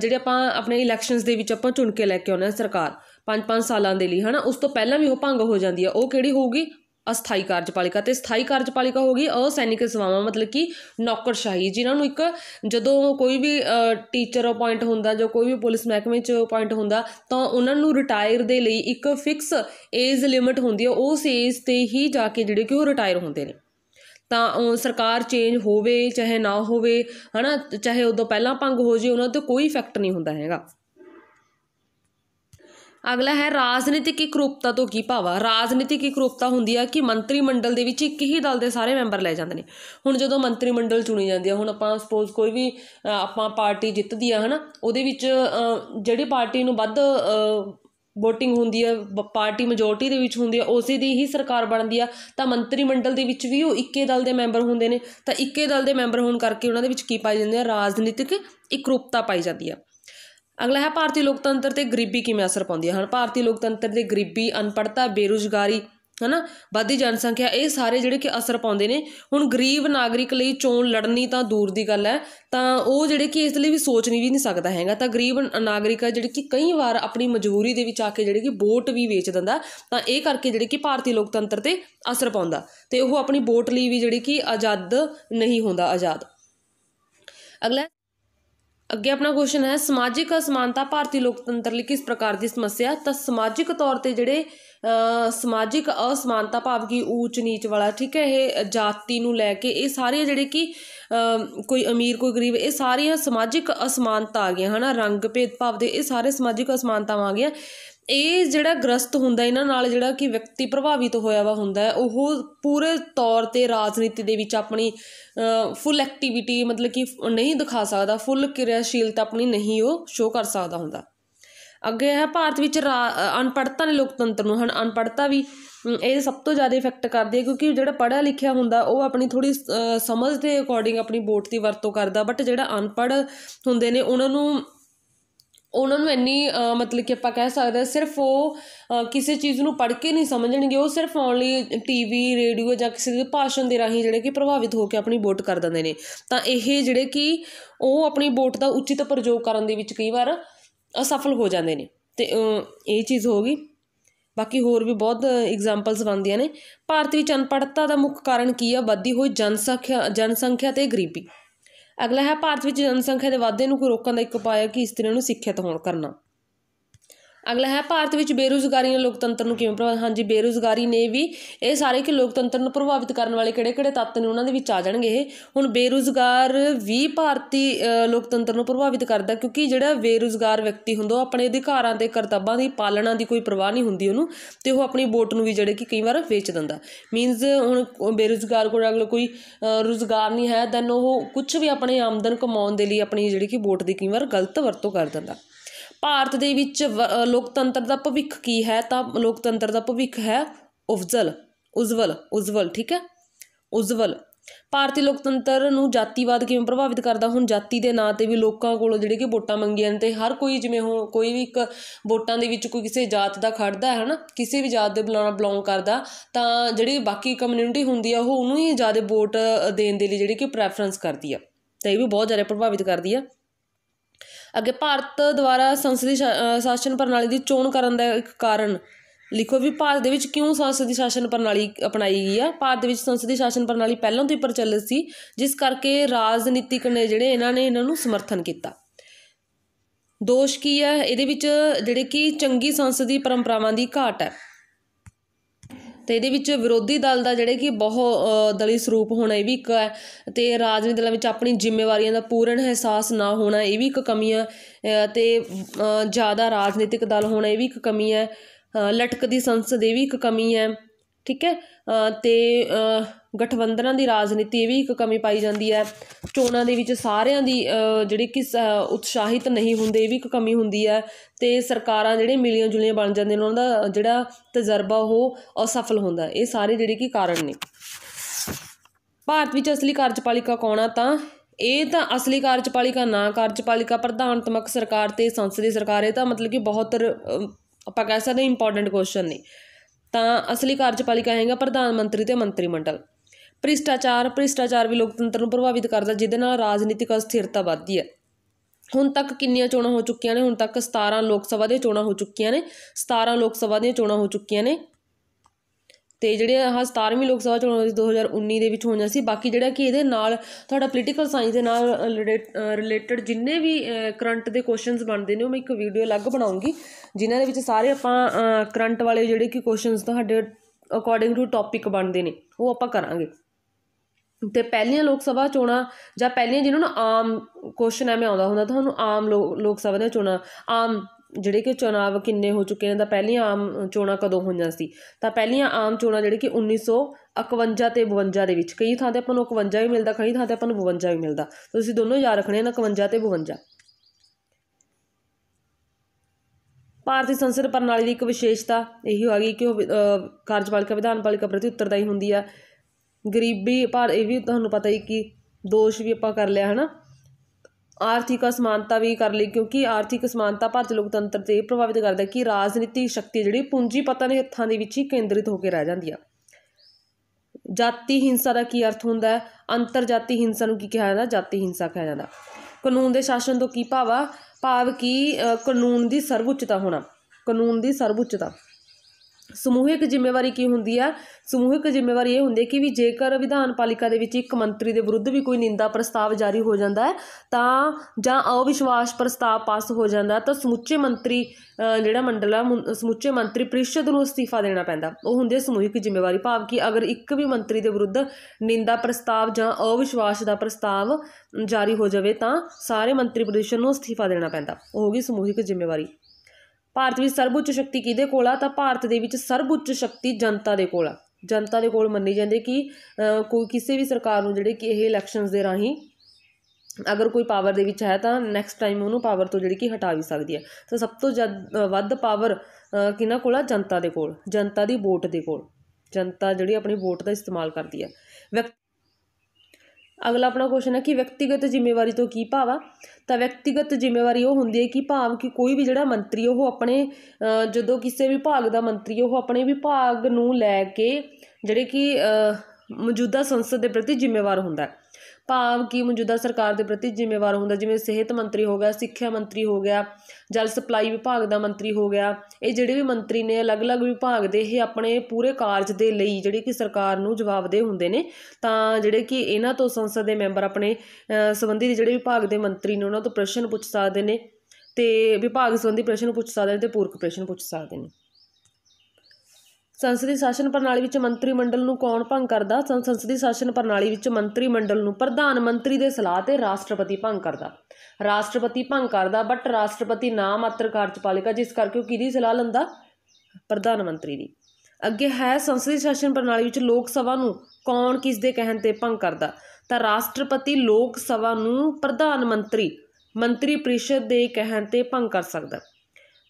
ਜਿਹੜੇ ਆਪਾਂ ਆਪਣੇ ਇਲੈਕਸ਼ਨਸ ਦੇ ਵਿੱਚ ਆਪਾਂ ਚੁਣ ਕੇ ਲੈ ਕੇ ਆਉਂਦੇ ਆ ਸਰਕਾਰ 5-5 ਸਾਲਾਂ ਦੇ ਲਈ ਹਨਾ ਉਸ ਤੋਂ ਪਹਿਲਾਂ ਵੀ ਉਹ ਭੰਗ ਹੋ ਜਾਂਦੀ ਹੈ ਉਹ ਕਿਹੜੀ ਹੋਊਗੀ ਅਸਥਾਈ ਕਾਰਜਪਾਲਿਕਾ ਤੇ ਸਥਾਈ ਕਾਰਜਪਾਲਿਕਾ ਹੋਗੀ ਅਸੈਨਿਕ ਸੇਵਾਵਾਂ ਮਤਲਬ ਕਿ ਨੌਕਰਸ਼ਾਹੀ ਜਿਨ੍ਹਾਂ ਨੂੰ ਇੱਕ ਜਦੋਂ ਕੋਈ ਵੀ ਟੀਚਰ ਅਪਾਇੰਟ ਹੁੰਦਾ ਜਾਂ ਕੋਈ ਵੀ ਪੁਲਿਸ ਮਹਿਕਮੇ 'ਚ ਅਪਾਇੰਟ ਹੁੰਦਾ ਤਾਂ ਉਹਨਾਂ ਨੂੰ ਰਿਟਾਇਰ ਦੇ ਲਈ ਇੱਕ ਫਿਕਸ ਏਜ ਲਿਮਟ ਹੁੰਦੀ ਹੈ ਉਸ ਏਜ ਤੇ ਹੀ ਜਾ ਕੇ ਜਿਹੜੇ ਕਿ ਉਹ ਰਿਟਾਇਰ ਹੁੰਦੇ ਨੇ ਤਾਂ ਸਰਕਾਰ ਚੇਂਜ ਹੋਵੇ ਚਾਹੇ ਨਾ ਹੋਵੇ ਹਨਾ ਚਾਹੇ ਉਦੋਂ ਪਹਿਲਾਂ ਭੰਗ ਹੋ ਜੇ ਉਹਨਾਂ ਤੇ ਕੋਈ ਇਫੈਕਟ ਨਹੀਂ ਹੁੰਦਾ ਹੈਗਾ ਅਗਲਾ ਹੈ ਰਾਜਨੀਤਿਕ ਇਕਰੂਪਤਾ ਤੋਂ ਕੀ ਭਾਵਾ ਰਾਜਨੀਤਿਕ ਇਕਰੂਪਤਾ ਹੁੰਦੀ ਆ ਕਿ ਮੰਤਰੀ ਮੰਡਲ ਦੇ ਵਿੱਚ ਇੱਕ ਹੀ ਦਲ ਦੇ ਸਾਰੇ ਮੈਂਬਰ ਲੈ ਜਾਂਦੇ ਨੇ ਹੁਣ ਜਦੋਂ ਮੰਤਰੀ ਮੰਡਲ ਚੁਣੀ ਜਾਂਦੀ ਆ ਹੁਣ ਆਪਾਂ ਸਪੋਜ਼ ਕੋਈ ਵੀ ਆਪਾਂ ਪਾਰਟੀ ਜਿੱਤਦੀ ਆ ਹਨਾ ਉਹਦੇ ਵਿੱਚ ਜਿਹੜੀ ਪਾਰਟੀ ਨੂੰ ਵੱਧ ਵੋਟਿੰਗ ਹੁੰਦੀ ਹੈ ਪਾਰਟੀ ਮੈਜੋਰਟੀ ਦੇ ਵਿੱਚ ਹੁੰਦੀ ਹੈ ਉਸੇ ਦੀ ਹੀ ਸਰਕਾਰ ਬਣਦੀ ਆ ਤਾਂ ਮੰਤਰੀ ਮੰਡਲ ਦੇ ਵਿੱਚ ਵੀ ਉਹ ਇੱਕੇ ਦਲ ਦੇ ਮੈਂਬਰ ਹੁੰਦੇ ਨੇ ਤਾਂ ਇੱਕੇ ਦਲ ਦੇ ਮੈਂਬਰ ਹੋਣ ਕਰਕੇ ਉਹਨਾਂ ਦੇ ਵਿੱਚ ਕੀ ਪਾਈ ਜਾਂਦੀ ਆ ਰਾਜਨੀਤਿਕ ਇਕਰੂਪਤਾ ਪਾਈ ਜਾਂਦੀ ਆ ਅਗਲਾ ਹੈ ਭਾਰਤੀ ਲੋਕਤੰਤਰ ਤੇ ਗਰੀਬੀ ਕਿਵੇਂ ਅਸਰ ਪਾਉਂਦੀ ਹੈ ਹਨ ਭਾਰਤੀ ਲੋਕਤੰਤਰ ਤੇ ਗਰੀਬੀ ਅਨਪੜਤਾ ਬੇਰੁਜ਼ਗਾਰੀ ਹਨਾ ਵੱਧਦੀ ਜਨਸੰਖਿਆ ਇਹ ਸਾਰੇ ਜਿਹੜੇ ਕਿ ਅਸਰ ਪਾਉਂਦੇ ਨੇ ਹੁਣ ਗਰੀਬ ਨਾਗਰਿਕ ਲਈ ਚੋਣ ਲੜਨੀ ਤਾਂ ਦੂਰ ਦੀ ਗੱਲ ਹੈ ਤਾਂ ਉਹ ਜਿਹੜੇ ਕਿ ਇਸ ਲਈ ਵੀ ਸੋਚ ਨਹੀਂ ਵੀ ਨਹੀਂ ਸਕਦਾ ਹੈਗਾ ਤਾਂ ਗਰੀਬ ਨਾਗਰਿਕ ਜਿਹੜੇ ਕਿ ਕਈ ਵਾਰ ਆਪਣੀ ਮਜਬੂਰੀ ਦੇ ਵਿੱਚ ਆ ਕੇ ਜਿਹੜੇ ਕਿ ਵੋਟ ਵੀ ਵੇਚ ਦਿੰਦਾ ਤਾਂ ਇਹ ਕਰਕੇ ਜਿਹੜੇ ਕਿ ਭਾਰਤੀ ਲੋਕਤੰਤਰ ਤੇ ਅਸਰ ਪਾਉਂਦਾ ਤੇ ਉਹ ਆਪਣੀ ਵੋਟ ਲਈ ਵੀ ਜਿਹੜੇ ਕਿ ਆਜ਼ਾਦ ਨਹੀਂ ਹੁੰਦਾ ਆਜ਼ਾਦ ਅਗਲਾ ਅੱਗੇ ਆਪਣਾ ਕੁਐਸਚਨ ਹੈ ਸਮਾਜਿਕ ਅਸਮਾਨਤਾ ਭਾਰਤੀ ਲੋਕਤੰਤਰ ਲਈ ਕਿਸ ਪ੍ਰਕਾਰ ਦੀ ਸਮੱਸਿਆ ਤਾਂ ਸਮਾਜਿਕ ਤੌਰ ਤੇ ਜਿਹੜੇ ਸਮਾਜਿਕ ਅਸਮਾਨਤਾ ਭਾਵ ਕੀ ਊਚ ਨੀਚ ਵਾਲਾ ਠੀਕ ਹੈ ਇਹ ਜਾਤੀ ਨੂੰ ਲੈ ਕੇ ਇਹ ਸਾਰੇ ਜਿਹੜੇ ਕਿ ਕੋਈ ਅਮੀਰ ਕੋਈ ਗਰੀਬ ਇਹ ਸਾਰੀਆਂ ਸਮਾਜਿਕ ਅਸਮਾਨਤਾ ਆ ਗਈਆਂ ਹਨਾ ਰੰਗ ਭੇਦਭਾਵ ਦੇ ਇਹ ਸਾਰੇ ਸਮਾਜਿਕ ਅਸਮਾਨਤਾਵਾਂ ਆ ਗਈਆਂ ਇਹ ਜਿਹੜਾ ਗ੍ਰਸਤ ਹੁੰਦਾ ਇਹਨਾਂ ਨਾਲ ਜਿਹੜਾ ਕਿ ਵਿਅਕਤੀ ਪ੍ਰਭਾਵਿਤ ਹੋਇਆ ਵਾ ਹੁੰਦਾ ਉਹ ਪੂਰੇ ਤੌਰ ਤੇ ਰਾਜਨੀਤੀ ਦੇ ਵਿੱਚ ਆਪਣੀ ਫੁੱਲ ਐਕਟੀਵਿਟੀ ਮਤਲਬ ਕਿ ਨਹੀਂ ਦਿਖਾ ਸਕਦਾ ਫੁੱਲ ਕਿਰਿਆਸ਼ੀਲਤਾ ਆਪਣੀ ਨਹੀਂ ਉਹ ਸ਼ੋਅ ਕਰ ਸਕਦਾ ਹੁੰਦਾ ਅੱਗੇ ਹੈ ਭਾਰਤ ਵਿੱਚ ਅਨਪੜਤਾ ਨੇ ਲੋਕਤੰਤਰ ਨੂੰ ਹਨ ਅਨਪੜਤਾ ਵੀ ਇਹ ਸਭ ਤੋਂ ਜ਼ਿਆਦਾ ਇਫੈਕਟ ਕਰਦੀ ਹੈ ਕਿਉਂਕਿ ਜਿਹੜਾ ਪੜ੍ਹਿਆ ਲਿਖਿਆ ਹੁੰਦਾ ਉਹ ਆਪਣੀ ਥੋੜੀ ਸਮਝ ਦੇ ਅਕੋਰਡਿੰਗ ਆਪਣੀ ਵੋਟ ਦੀ ਵਰਤੋਂ ਕਰਦਾ ਬਟ ਜਿਹੜਾ ਅਨਪੜ ਹੁੰਦੇ ਨੇ ਉਹਨਾਂ ਨੂੰ ਉਹਨਾਂ ਨੂੰ ਇੰਨੀ ਮਤਲਬ ਕਿ ਆਪਾਂ ਕਹਿ ਸਕਦੇ ਸਿਰਫ ਉਹ ਕਿਸੇ ਚੀਜ਼ ਨੂੰ ਪੜ੍ਹ ਕੇ ਨਹੀਂ ਸਮਝਣਗੇ ਉਹ ਸਿਰਫ ਓਨਲੀ ਟੀਵੀ ਰੇਡੀਓ ਜਾਂ ਕਿਸੇ ਦੇ ਭਾਸ਼ਣ ਦੇ ਰਾਹੀਂ ਜਿਹੜੇ ਕਿ ਪ੍ਰਭਾਵਿਤ ਹੋ ਕੇ ਆਪਣੀ ਵੋਟ ਕਰ ਦਿੰਦੇ ਨੇ ਤਾਂ ਇਹ ਜਿਹੜੇ ਕਿ ਉਹ ਆਪਣੀ ਵੋਟ ਦਾ ਉਚਿਤ ਪ੍ਰਯੋਗ ਕਰਨ ਦੇ ਵਿੱਚ ਕਈ ਵਾਰ ਅਸਫਲ ਹੋ ਜਾਂਦੇ ਨੇ ਤੇ ਇਹ ਚੀਜ਼ ਹੋ ਗਈ ਬਾਕੀ ਹੋਰ ਵੀ ਬਹੁਤ ਐਗਜ਼ਾਮਪਲਸ ਬਣਦੀਆਂ ਨੇ ਭਾਰਤ ਵਿੱਚ ਅਨਪੜਤਾ ਦਾ ਮੁੱਖ ਕਾਰਨ ਕੀ ਆ ਵੱਧਦੀ ਹੋਈ ਜਨਸੰਖਿਆ ਜਨਸੰਖਿਆ ਤੇ ਗਰੀਬੀ ਅਗਲਾ ਹੈ ਭਾਰਤ ਵਿੱਚ ਜਨਸੰਖਿਆ ਦੇ ਵਾਧੇ ਨੂੰ ਰੋਕਣ ਦਾ ਇੱਕ ਉਪਾਅ ਹੈ ਕਿ ਇਸਤਰੀਆਂ ਨੂੰ ਸਿੱਖਿਅਤ ਹੋਣ ਕਰਨਾ ਅਗਲਾ ਹੈ ਭਾਰਤ ਵਿੱਚ ਬੇਰੋਜ਼ਗਾਰੀ ਨੇ ਲੋਕਤੰਤਰ ਨੂੰ ਕਿਵੇਂ ਪ੍ਰਭਾਵਿਤ ਹਾਂਜੀ ਬੇਰੋਜ਼ਗਾਰੀ ਨੇ ਵੀ ਇਹ ਸਾਰੇ ਕਿ ਲੋਕਤੰਤਰ ਨੂੰ ਪ੍ਰਭਾਵਿਤ ਕਰਨ ਵਾਲੇ ਕਿਹੜੇ-ਕਿਹੜੇ ਤੱਤ ਨੇ ਉਹਨਾਂ ਦੇ ਵਿੱਚ ਆ ਜਾਣਗੇ ਇਹ ਹੁਣ ਬੇਰੋਜ਼ਗਾਰ ਵੀ ਭਾਰਤੀ ਲੋਕਤੰਤਰ ਨੂੰ ਪ੍ਰਭਾਵਿਤ ਕਰਦਾ ਕਿਉਂਕਿ ਜਿਹੜਾ ਬੇਰੋਜ਼ਗਾਰ ਵਿਅਕਤੀ ਹੁੰਦਾ ਉਹ ਆਪਣੇ ਅਧਿਕਾਰਾਂ ਤੇ ਕਰਤੱਵਾਂ ਦੀ ਪਾਲਣਾ ਦੀ ਕੋਈ ਪਰਵਾਹ ਨਹੀਂ ਹੁੰਦੀ ਉਹਨੂੰ ਤੇ ਉਹ ਆਪਣੀ ਵੋਟ ਨੂੰ ਵੀ ਜਿਹੜੇ ਕਿ ਕਈ ਵਾਰ ਵੇਚ ਦਿੰਦਾ ਮੀਨਸ ਹੁਣ ਬੇਰੋਜ਼ਗਾਰ ਕੋਲ ਅਗਲਾ ਕੋਈ ਰੋਜ਼ਗਾਰ ਨਹੀਂ ਹੈ ਦੈਨ ਉਹ ਕੁਝ ਵੀ ਆਪਣੇ ਆਮਦਨ ਕਮਾਉਣ ਦੇ ਲਈ ਆਪਣੀ ਜਿਹੜੀ ਕਿ ਵੋਟ ਦੀ ਕਈ ਵਾਰ ਗਲਤ ਵਰਤੋਂ ਕਰ ਦਿੰਦਾ ਭਾਰਤ ਦੇ ਵਿੱਚ ਲੋਕਤੰਤਰ ਦਾ ਭਵਿੱਖ ਕੀ ਹੈ ਤਾਂ ਲੋਕਤੰਤਰ ਦਾ ਭਵਿੱਖ ਹੈ ਉਫਜ਼ਲ ਉਜਵਲ ਉਜਵਲ ਠੀਕ ਹੈ ਉਜਵਲ ਭਾਰਤੀ ਲੋਕਤੰਤਰ ਨੂੰ ਜਾਤੀਵਾਦ ਕਿਵੇਂ ਪ੍ਰਭਾਵਿਤ ਕਰਦਾ ਹੁਣ ਜਾਤੀ ਦੇ ਨਾਂ ਤੇ ਵੀ ਲੋਕਾਂ ਕੋਲੋਂ ਜਿਹੜੇ ਕਿ ਵੋਟਾਂ ਮੰਗੀਆਂ ਨੇ ਤੇ ਹਰ ਕੋਈ ਜਿਵੇਂ ਹੋ ਕੋਈ ਵੀ ਇੱਕ ਵੋਟਾਂ ਦੇ ਵਿੱਚ ਕੋਈ ਕਿਸੇ ਜਾਤ ਦਾ ਖੜਦਾ ਹੈ ਹਨਾ ਕਿਸੇ ਵੀ ਜਾਤ ਦੇ ਬਲਾਣਾ ਬਿਲੋਂਗ ਕਰਦਾ ਤਾਂ ਜਿਹੜੀ ਬਾਕੀ ਕਮਿਊਨਿਟੀ ਹੁੰਦੀ ਆ ਉਹ ਉਹਨੂੰ ਹੀ ਜ਼ਿਆਦਾ ਵੋਟ ਦੇਣ ਦੇ ਲਈ ਜਿਹੜੀ ਕਿ ਪ੍ਰੈਫਰੈਂਸ ਕਰਦੀ ਆ ਤੇ ਇਹ ਵੀ ਬਹੁਤ ਜ਼ਿਆਦਾ ਪ੍ਰਭਾਵਿਤ ਕਰਦੀ ਆ ਅੱਗੇ ਭਾਰਤ ਦੁਆਰਾ ਸੰਸਦੀ ਸ਼ਾਸਨ ਪ੍ਰਣਾਲੀ ਦੀ ਚੋਣ ਕਰਨ ਦਾ ਇੱਕ ਕਾਰਨ ਲਿਖੋ ਵੀ ਭਾਰਤ ਦੇ ਵਿੱਚ ਕਿਉਂ ਸੰਸਦੀ ਸ਼ਾਸਨ ਪ੍ਰਣਾਲੀ ਅਪਣਾਈ ਗਈ ਆ ਭਾਰਤ ਦੇ ਵਿੱਚ ਸੰਸਦੀ ਸ਼ਾਸਨ ਪ੍ਰਣਾਲੀ ਪਹਿਲਾਂ ਤੋਂ ਹੀ ਪ੍ਰਚਲਿਤ ਸੀ ਜਿਸ ਕਰਕੇ ਰਾਜਨੀਤਿਕ ਨੇ ਜਿਹੜੇ ਇਹਨਾਂ ਨੇ ਇਹਨਾਂ ਨੂੰ ਸਮਰਥਨ ਕੀਤਾ ਦੋਸ਼ ਕੀ ਹੈ ਇਹਦੇ ਵਿੱਚ ਜਿਹੜੇ ਕਿ ਚੰਗੀ ਸੰਸਦੀ ਪਰੰਪਰਾਵਾਂ ਦੀ ਘਾਟ ਹੈ ਤੇ ਇਹਦੇ ਵਿੱਚ ਵਿਰੋਧੀ ਦਲ ਦਾ ਜਿਹੜੇ ਕਿ ਬਹੁ ਦਲੀ ਸਰੂਪ ਹੋਣਾ ਇਹ ਵੀ ਇੱਕ ਹੈ ਤੇ ਰਾਜਨੀਤਿਕ ਦਲਾਂ ਵਿੱਚ ਆਪਣੀ ਜ਼ਿੰਮੇਵਾਰੀਆਂ ਦਾ ਪੂਰਨ ਅਹਿਸਾਸ ਨਾ ਹੋਣਾ ਇਹ ਵੀ ਇੱਕ ਕਮੀ ਹੈ ਤੇ ਜ਼ਿਆਦਾ ਰਾਜਨੀਤਿਕ ਦਲ ਹੋਣਾ ਇਹ ਵੀ ਇੱਕ ਕਮੀ ਹੈ ਲਟਕਦੀ ਸੰਸਦ ਇਹ ਵੀ ਇੱਕ ਕਮੀ ਹੈ ਠੀਕ ਹੈ ਤੇ ਗਠਬੰਧਨਾਂ ਦੀ ਰਾਜਨੀਤੀ ਇਹ ਵੀ ਇੱਕ ਕਮੀ ਪਾਈ ਜਾਂਦੀ ਹੈ ਚੋਣਾਂ ਦੇ ਵਿੱਚ ਸਾਰਿਆਂ ਦੀ ਜਿਹੜੀ ਕਿ ਉਤਸ਼ਾਹਿਤ ਨਹੀਂ ਹੁੰਦੇ ਇਹ ਵੀ ਇੱਕ ਕਮੀ ਹੁੰਦੀ ਹੈ ਤੇ ਸਰਕਾਰਾਂ ਜਿਹੜੇ ਮਿਲੀਆਂ ਜੁਲੀਆਂ ਬਣ ਜਾਂਦੇ ਨੇ ਉਹਨਾਂ ਦਾ ਜਿਹੜਾ ਤਜਰਬਾ ਉਹ ਅਸਫਲ ਹੁੰਦਾ ਇਹ ਸਾਰੇ ਜਿਹੜੇ ਕਿ ਕਾਰਨ ਨੇ ਭਾਰਤ ਵਿੱਚ ਅਸਲੀ ਕਾਰਜਪਾਲਿਕਾ ਕੌਣ ਆ ਤਾਂ ਇਹ ਤਾਂ ਅਸਲੀ ਕਾਰਜਪਾਲਿਕਾ ਨਾ ਕਾਰਜਪਾਲਿਕਾ ਪ੍ਰਧਾਨਤਮਕ ਸਰਕਾਰ ਤੇ ਸੰਸਦੀ ਸਰਕਾਰ ਇਹ ਤਾਂ ਮਤਲਬ ਕਿ ਬਹੁਤ ਆਪਾਂ ਕਹਿ ਸਕਦੇ ਇੰਪੋਰਟੈਂਟ ਕੁਐਸਚਨ ਨੇ ਤਾਂ ਅਸਲੀ ਕਾਰਜਪਾਲਿਕਾ ਹੈਗਾ ਪ੍ਰਧਾਨ ਮੰਤਰੀ ਤੇ ਮੰਤਰੀ ਮੰਡਲ ਭ੍ਰਿਸ਼ਟਾਚਾਰ ਭ੍ਰਿਸ਼ਟਾਚਾਰ ਵੀ ਲੋਕਤੰਤਰ ਨੂੰ ਪ੍ਰਭਾਵਿਤ ਕਰਦਾ ਜਿਹਦੇ ਨਾਲ ਰਾਜਨੀਤਿਕ ਅਸਥਿਰਤਾ ਵੱਧਦੀ ਹੈ ਹੁਣ ਤੱਕ ਕਿੰਨੀਆਂ ਚੋਣਾਂ ਹੋ ਚੁੱਕੀਆਂ ਨੇ ਹੁਣ ਤੱਕ 17 ਲੋਕ ਸਭਾ ਦੇ ਚੋਣਾਂ ਹੋ ਚੁੱਕੀਆਂ ਨੇ 17 ਲੋਕ ਸਭਾ ਦੀਆਂ ਚੋਣਾਂ ਹੋ ਚੁੱਕੀਆਂ ਨੇ ਤੇ ਜਿਹੜੇ ਆਹ 17ਵੀਂ ਲੋਕ ਸਭਾ ਚੋਣਾਂ ਦੀ 2019 ਦੇ ਵਿੱਚ ਹੋਈਆਂ ਸੀ ਬਾਕੀ ਜਿਹੜਾ ਕਿ ਇਹਦੇ ਨਾਲ ਤੁਹਾਡਾ ਪੋਲੀਟੀਕਲ ਸਾਇੰਸ ਦੇ ਨਾਲ ਰਿਲੇਟਡ ਜਿੰਨੇ ਵੀ ਕਰੰਟ ਦੇ ਕੁਐਸਚਨਸ ਬਣਦੇ ਨੇ ਉਹ ਮੈਂ ਇੱਕ ਵੀਡੀਓ ਅਲੱਗ ਬਣਾਉਂਗੀ ਜਿਨ੍ਹਾਂ ਦੇ ਵਿੱਚ ਸਾਰੇ ਆਪਾਂ ਕਰੰਟ ਵਾਲੇ ਜਿਹੜੇ ਕਿ ਕੁਐਸਚਨਸ ਤੁਹਾਡੇ ਅਕੋਰਡਿੰਗ ਟੂ ਟੌਪਿਕ ਬਣਦੇ ਨੇ ਉਹ ਆਪਾਂ ਕਰਾਂਗੇ ਤੇ ਪਹਿਲੀਆਂ ਲੋਕ ਸਭਾ ਚੋਣਾਂ ਜਾਂ ਪਹਿਲੀਆਂ ਜਿਹਨਾਂ ਨੂੰ ਆਮ ਕੁਐਸਚਨ ਐਵੇਂ ਆਉਂਦਾ ਹੁੰਦਾ ਤੁਹਾਨੂੰ ਆਮ ਲੋਕ ਸਭਾ ਦੇ ਚੋਣਾਂ ਆਮ ਜਿਹੜੇ ਕਿ ਚੋਣਾਂ ਕਿੰਨੇ ਹੋ ਚੁੱਕੇ ਨੇ ਤਾਂ ਪਹਿਲੀਆਂ ਆਮ ਚੋਣਾਂ ਕਦੋਂ ਹੋਈਆਂ ਸੀ ਤਾਂ ਪਹਿਲੀਆਂ ਆਮ ਚੋਣਾਂ ਜਿਹੜੇ ਕਿ 1951 ਤੇ 52 ਦੇ ਵਿੱਚ ਕਈ ਥਾਂ ਤੇ ਆਪਾਂ ਨੂੰ 51 ਵੀ ਮਿਲਦਾ ਕਈ ਥਾਂ ਤੇ ਆਪਾਂ ਨੂੰ 52 ਵੀ ਮਿਲਦਾ ਤੁਸੀਂ ਦੋਨੋਂ ਯਾਦ ਰੱਖਣੇ ਨੇ 51 ਤੇ 52 ਭਾਰਤੀ ਸੰਸਦ ਪ੍ਰਣਾਲੀ ਦੀ ਇੱਕ ਵਿਸ਼ੇਸ਼ਤਾ ਇਹੀ ਹੋ ਗਈ ਕਿ ਉਹ ਕਾਰਜਪਾਲਿਕਾ ਵਿਧਾਨਪਾਲਿਕਾ ਪ੍ਰਤੀ ਉੱਤਰਦਾਈ ਹੁੰਦੀ ਆ ਗਰੀਬੀ ਪਰ ਇਹ ਵੀ ਤੁਹਾਨੂੰ ਪਤਾ ਹੀ ਕਿ ਦੋਸ਼ ਵੀ ਆਪਾਂ ਕਰ ਲਿਆ ਹਨਾ ਆਰਥਿਕ ਅਸਮਾਨਤਾ ਵੀ ਕਰ ਲਈ ਕਿਉਂਕਿ ਆਰਥਿਕ ਅਸਮਾਨਤਾ ਭਾਰਤੀ ਲੋਕਤੰਤਰ ਤੇ ਇਹ ਪ੍ਰਭਾਵਿਤ ਕਰਦਾ ਕਿ ਰਾਜਨੀਤਿਕ ਸ਼ਕਤੀ ਜਿਹੜੀ ਪਤਾ ਦੇ ਹੱਥਾਂ ਦੇ ਵਿੱਚ ਹੀ ਕੇਂਦਰਿਤ ਹੋ ਕੇ ਰਹਿ ਜਾਂਦੀ ਆ ਜਾਤੀ ਹਿੰਸਾ ਦਾ ਕੀ ਅਰਥ ਹੁੰਦਾ ਹੈ ਅੰਤਰ ਜਾਤੀ ਹਿੰਸਾ ਨੂੰ ਕੀ ਕਿਹਾ ਜਾਂਦਾ ਜਾਤੀ ਹਿੰਸਾ ਕਿਹਾ ਜਾਂਦਾ ਕਾਨੂੰਨ ਦੇ ਸ਼ਾਸਨ ਤੋਂ ਕੀ ਭਾਵ ਆ ਭਾਵ ਕੀ ਕਾਨੂੰਨ ਦੀ ਸਰਵਉੱਚਤਾ ਹੋਣਾ ਕਾਨੂੰਨ ਦੀ ਸਰਵਉੱਚਤਾ ਸਮੂਹਿਕ ਜ਼ਿੰਮੇਵਾਰੀ ਕੀ ਹੁੰਦੀ ਆ ਸਮੂਹਿਕ ਜ਼ਿੰਮੇਵਾਰੀ ਇਹ ਹੁੰਦੀ ਹੈ ਕਿ ਵੀ ਜੇਕਰ ਵਿਧਾਨ ਪਾਲਿਕਾ ਦੇ ਵਿੱਚ ਇੱਕ ਮੰਤਰੀ ਦੇ ਵਿਰੁੱਧ ਵੀ ਕੋਈ ਨਿੰਦਾ ਪ੍ਰਸਤਾਵ ਜਾਰੀ ਹੋ ਜਾਂਦਾ ਹੈ ਤਾਂ ਜਾਂ ਅਵਿਸ਼ਵਾਸ ਪ੍ਰਸਤਾਵ ਪਾਸ ਹੋ ਜਾਂਦਾ ਤਾਂ ਸਮੁੱਚੇ ਮੰਤਰੀ ਜਿਹੜਾ ਮੰਡਲ ਆ ਸਮੁੱਚੇ ਮੰਤਰੀ ਪ੍ਰੀਸ਼ਦ ਨੂੰ ਅਸਤੀਫਾ ਦੇਣਾ ਪੈਂਦਾ ਉਹ ਹੁੰਦੀ ਹੈ ਸਮੂਹਿਕ ਜ਼ਿੰਮੇਵਾਰੀ ਭਾਵ ਕਿ ਅਗਰ ਇੱਕ ਵੀ ਮੰਤਰੀ ਦੇ ਵਿਰੁੱਧ ਨਿੰਦਾ ਪ੍ਰਸਤਾਵ ਜਾਂ ਅਵਿਸ਼ਵਾਸ ਦਾ ਪ੍ਰਸਤਾਵ ਜਾਰੀ ਹੋ ਜਾਵੇ ਤਾਂ ਸਾਰੇ ਮੰਤਰੀ ਪ੍ਰੀਸ਼ਦ ਨੂੰ ਅਸਤੀਫਾ ਦੇਣਾ ਪੈਂਦਾ ਉਹ ਹੋ ਗਈ ਸਮੂਹਿਕ ਜ਼ਿੰਮੇਵਾਰੀ ਭਾਰਤ ਵਿੱਚ ਸਰਬਉੱਚ ਸ਼ਕਤੀ ਕਿਹਦੇ ਕੋਲ ਆ ਤਾਂ ਭਾਰਤ ਦੇ ਵਿੱਚ ਸਰਬਉੱਚ ਸ਼ਕਤੀ ਜਨਤਾ ਦੇ ਕੋਲ ਆ ਜਨਤਾ ਦੇ ਕੋਲ ਮੰਨੀ ਜਾਂਦੀ ਕਿ ਕੋਈ ਕਿਸੇ ਵੀ ਸਰਕਾਰ ਨੂੰ ਜਿਹੜੇ ਕਿ ਇਹ ਇਲੈਕਸ਼ਨਸ ਦੇ ਰਾਹੀਂ ਅਗਰ ਕੋਈ ਪਾਵਰ ਦੇ ਵਿੱਚ ਹੈ ਤਾਂ ਨੈਕਸਟ ਟਾਈਮ ਉਹਨੂੰ ਪਾਵਰ ਤੋਂ ਜਿਹੜੀ ਕਿ ਹਟਾ ਵੀ ਸਕਦੀ ਹੈ ਤਾਂ ਸਭ ਤੋਂ ਵੱਧ ਪਾਵਰ ਕਿਹਨਾਂ ਕੋਲ ਆ ਜਨਤਾ ਦੇ ਕੋਲ ਜਨਤਾ ਦੀ ਵੋਟ ਦੇ ਕੋਲ ਜਨਤਾ ਜਿਹੜੀ ਆਪਣੀ ਵੋਟ ਦਾ ਇਸਤੇਮਾਲ ਕਰਦੀ ਹੈ ਵਿਅਕਤੀ ਅਗਲਾ ਆਪਣਾ ਕੁਐਸਚਨ ਹੈ ਕਿ ਵਿਅਕਤੀਗਤ ਜ਼ਿੰਮੇਵਾਰੀ ਤੋਂ ਕੀ ਭਾਵ ਆ ਤਾਂ ਵਿਅਕਤੀਗਤ ਜ਼ਿੰਮੇਵਾਰੀ ਉਹ ਹੁੰਦੀ ਹੈ ਕਿ ਭਾਵ ਕਿ ਕੋਈ ਵੀ ਜਿਹੜਾ ਮੰਤਰੀ ਉਹ ਆਪਣੇ ਜਦੋਂ ਕਿਸੇ ਵਿਭਾਗ ਦਾ ਮੰਤਰੀ ਉਹ ਆਪਣੇ ਵਿਭਾਗ ਨੂੰ ਲੈ ਕੇ ਜਿਹੜੇ ਕਿ ਮੌਜੂਦਾ ਸੰਸਦ ਦੇ ਪ੍ਰਤੀ ਜ਼ਿੰਮੇਵਾਰ ਹੁੰਦਾ ਹੈ ਭਾਵ ਕਿ ਮੌਜੂਦਾ ਸਰਕਾਰ ਦੇ ਪ੍ਰਤੀ ਜ਼ਿੰਮੇਵਾਰ ਹੁੰਦਾ ਜਿਵੇਂ ਸਿਹਤ ਮੰਤਰੀ ਹੋ ਗਿਆ ਸਿੱਖਿਆ ਮੰਤਰੀ ਹੋ ਗਿਆ ਜਲ ਸਪਲਾਈ ਵਿਭਾਗ ਦਾ ਮੰਤਰੀ ਹੋ ਗਿਆ ਇਹ ਜਿਹੜੇ ਵੀ ਮੰਤਰੀ ਨੇ ਅਲੱਗ-ਅਲੱਗ ਵਿਭਾਗ ਦੇ ਇਹ ਆਪਣੇ ਪੂਰੇ ਕਾਰਜ ਦੇ ਲਈ ਜਿਹੜੇ ਕਿ ਸਰਕਾਰ ਨੂੰ ਜਵਾਬਦੇ ਹੁੰਦੇ ਨੇ ਤਾਂ ਜਿਹੜੇ ਕਿ ਇਹਨਾਂ ਤੋਂ ਸੰਸਦ ਦੇ ਮੈਂਬਰ ਆਪਣੇ ਸੰਬੰਧੀ ਦੇ ਜਿਹੜੇ ਵਿਭਾਗ ਦੇ ਮੰਤਰੀ ਨੇ ਉਹਨਾਂ ਤੋਂ ਪ੍ਰਸ਼ਨ ਪੁੱਛ ਸਕਦੇ ਨੇ ਤੇ ਵਿਭਾਗ ਸੰਬੰਧੀ ਪ੍ਰਸ਼ਨ ਪੁੱਛ ਸਕਦੇ ਨੇ ਤੇ ਪੂਰਕ ਪ੍ਰਸ਼ਨ ਪੁੱਛ ਸਕਦੇ ਨੇ ਸੰਸਦੀ ਸ਼ਾਸਨ ਪ੍ਰਣਾਲੀ ਵਿੱਚ ਮੰਤਰੀ ਮੰਡਲ ਨੂੰ ਕੌਣ ਭੰਗ ਕਰਦਾ ਸੰਸਦੀ ਸ਼ਾਸਨ ਪ੍ਰਣਾਲੀ ਵਿੱਚ ਮੰਤਰੀ ਮੰਡਲ ਨੂੰ ਪ੍ਰਧਾਨ ਮੰਤਰੀ ਦੇ ਸਲਾਹ ਤੇ ਰਾਸ਼ਟਰਪਤੀ ਭੰਗ ਕਰਦਾ ਰਾਸ਼ਟਰਪਤੀ ਭੰਗ ਕਰਦਾ ਬਟ ਰਾਸ਼ਟਰਪਤੀ ਨਾ ਮਾਤਰ ਕਾਰਜਪਾਲਿਕਾ ਜਿਸ ਕਰਕੇ ਉਹ ਕਿਹਦੀ ਸਲਾਹ ਲੈਂਦਾ ਪ੍ਰਧਾਨ ਮੰਤਰੀ ਦੀ ਅੱਗੇ ਹੈ ਸੰਸਦੀ ਸ਼ਾਸਨ ਪ੍ਰਣਾਲੀ ਵਿੱਚ ਲੋਕ ਸਭਾ ਨੂੰ ਕੌਣ ਕਿਸ ਦੇ ਕਹਿਣ ਤੇ ਭੰਗ ਕਰਦਾ ਤਾਂ ਰਾਸ਼ਟਰਪਤੀ ਲੋਕ ਸਭਾ ਨੂੰ ਪ੍ਰਧਾਨ ਮੰਤਰੀ ਮੰਤਰੀ ਪ੍ਰੀਸ਼ਦ ਦੇ ਕਹਿਣ ਤੇ ਭੰਗ ਕਰ ਸਕਦਾ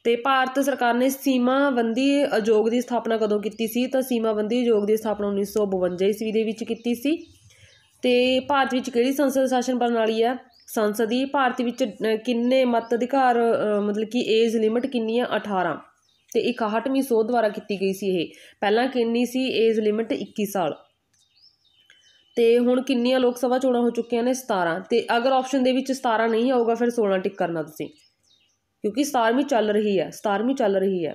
ਤੇ ਭਾਰਤ ਸਰਕਾਰ ਨੇ ਸੀਮਾਬੰਦੀ ਅਯੋਗ ਦੀ ਸਥਾਪਨਾ ਕਦੋਂ ਕੀਤੀ ਸੀ ਤਾਂ ਸੀਮਾਬੰਦੀ ਅਯੋਗ ਦੀ ਸਥਾਪਨਾ 1952 ਈਸਵੀ ਦੇ ਵਿੱਚ ਕੀਤੀ ਸੀ ਤੇ ਭਾਰਤ ਵਿੱਚ ਕਿਹੜੀ ਸੰਸਦ ਸ਼ਾਸਨ ਪ੍ਰਣਾਲੀ ਹੈ ਸੰਸਦੀ ਭਾਰਤ ਵਿੱਚ ਕਿੰਨੇ ਮਤ ਅਧਿਕਾਰ ਮਤਲਬ ਕਿ ਏਜ ਲਿਮਟ ਕਿੰਨੀ ਹੈ 18 ਤੇ 61ਵੀਂ ਸੋਧ ਦੁਆਰਾ ਕੀਤੀ ਗਈ ਸੀ ਇਹ ਪਹਿਲਾਂ ਕਿੰਨੀ ਸੀ ਏਜ ਲਿਮਟ 21 ਸਾਲ ਤੇ ਹੁਣ ਕਿੰਨੀਆਂ ਲੋਕ ਸਭਾ ਚੋਣਾਂ ਹੋ ਚੁੱਕੀਆਂ ਨੇ 17 ਤੇ ਅਗਰ ਆਪਸ਼ਨ ਦੇ ਵਿੱਚ 17 ਨਹੀਂ ਆਊਗਾ ਫਿਰ 16 ਟਿਕ ਕਰਨਾ ਤੁਸੀਂ ਕਿਉਂਕਿ 17ਵੀਂ ਚੱਲ ਰਹੀ ਹੈ 17ਵੀਂ ਚੱਲ ਰਹੀ ਹੈ